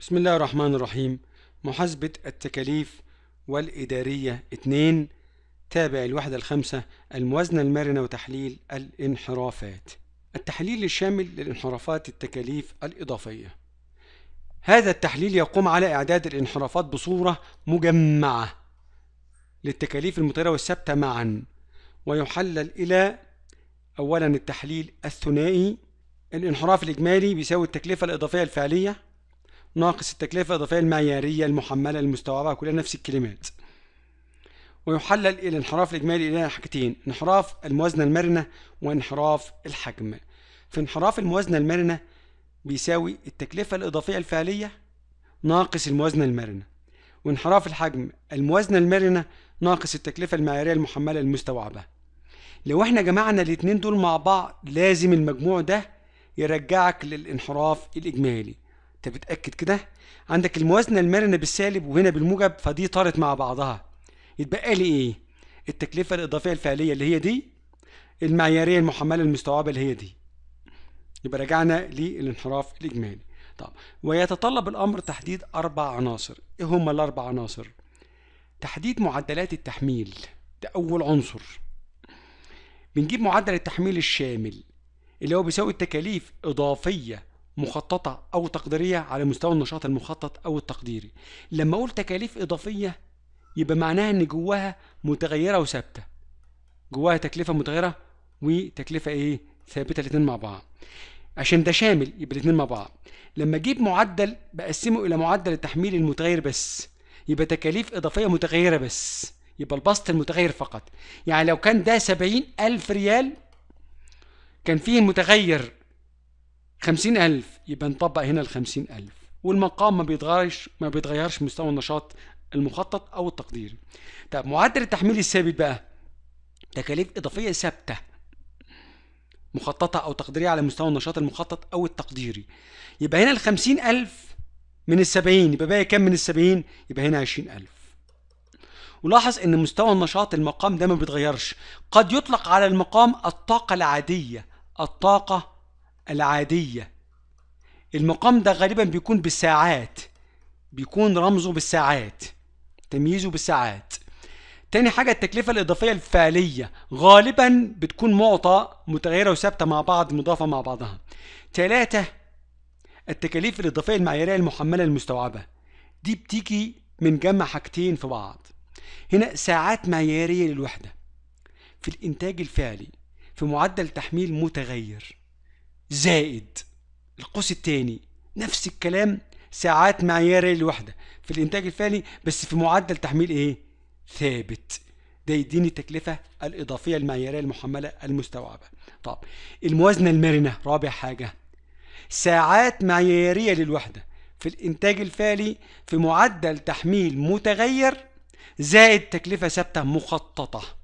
بسم الله الرحمن الرحيم محاسبة التكاليف والإدارية 2 تابع الوحدة الخامسة الموازنة المرنة وتحليل الانحرافات التحليل الشامل للانحرافات التكاليف الإضافية هذا التحليل يقوم على إعداد الانحرافات بصورة مجمعة للتكاليف المتغيرة والثابتة معا ويحلل إلى أولا التحليل الثنائي الانحراف الإجمالي بيساوي التكلفة الإضافية الفعلية ناقص التكلفة الإضافية المعيارية المحملة المستوعبة كلها نفس الكلمات ويحلل الانحراف الإجمالي إلى حاجتين انحراف الموازنة المرنة وانحراف الحجم في انحراف الموازنة المرنة بيساوي التكلفة الإضافية الفعلية ناقص الموازنة المرنة وانحراف الحجم الموازنة المرنة ناقص التكلفة المعيارية المحملة المستوعبة لو احنا جمعنا الاتنين دول مع بعض لازم المجموع ده يرجعك للانحراف الإجمالي انت بتاكد كده عندك الموازنه المرنه بالسالب وهنا بالموجب فدي طارت مع بعضها يتبقى لي ايه التكلفه الاضافيه الفعليه اللي هي دي المعياريه المحمله المستوعبه اللي هي دي يبقى رجعنا للانحراف الاجمالي طب ويتطلب الامر تحديد اربع عناصر ايه هما الاربع عناصر تحديد معدلات التحميل ده اول عنصر بنجيب معدل التحميل الشامل اللي هو بيساوي التكاليف اضافيه مخططة أو تقديرية على مستوى النشاط المخطط أو التقديري لما أقول تكاليف إضافية يبقى معناها إن جواها متغيرة وثابتة جواها تكلفة متغيرة وتكلفة إيه ثابتة الاتنين مع بعض عشان ده شامل يبقى الاتنين مع بعض لما أجيب معدل بقسمه إلى معدل التحميل المتغير بس يبقى تكاليف إضافية متغيرة بس يبقى البسط المتغير فقط يعني لو كان ده سبعين ألف ريال كان فيه المتغير خمسين ألف يبقى نطبق هنا الخمسين ألف والمقام ما بيتغيرش ما بيتغيرش مستوى النشاط المخطط أو التقديري طب معدل التحميل الثابت بقى تكاليف إضافية ثابتة مخططة أو تقديرية على مستوى النشاط المخطط أو التقديري يبقى هنا الخمسين ألف من السبعين يبقى باقي كام من السبعين يبقى هنا عشرين ألف ولاحظ ان مستوى النشاط المقام ده ما بيتغيرش قد يطلق على المقام الطاقة العادية الطاقة العادية المقام ده غالبا بيكون بالساعات بيكون رمزه بالساعات تمييزه بالساعات تاني حاجة التكلفة الإضافية الفعلية غالبا بتكون معطى متغيرة وثابتة مع بعض مضافة مع بعضها تلاتة التكاليف الإضافية المعيارية المحملة المستوعبة دي بتيجي من جمع حاجتين في بعض هنا ساعات معيارية للوحدة في الإنتاج الفعلي في معدل تحميل متغير زائد القوس الثاني نفس الكلام ساعات معيارية الوحدة في الإنتاج الفعلي بس في معدل تحميل إيه؟ ثابت ده يديني التكلفة الإضافية المعيارية المحملة المستوعبة طب الموازنة المرنة رابع حاجة ساعات معيارية للوحدة في الإنتاج الفعلي في معدل تحميل متغير زائد تكلفة ثابتة مخططة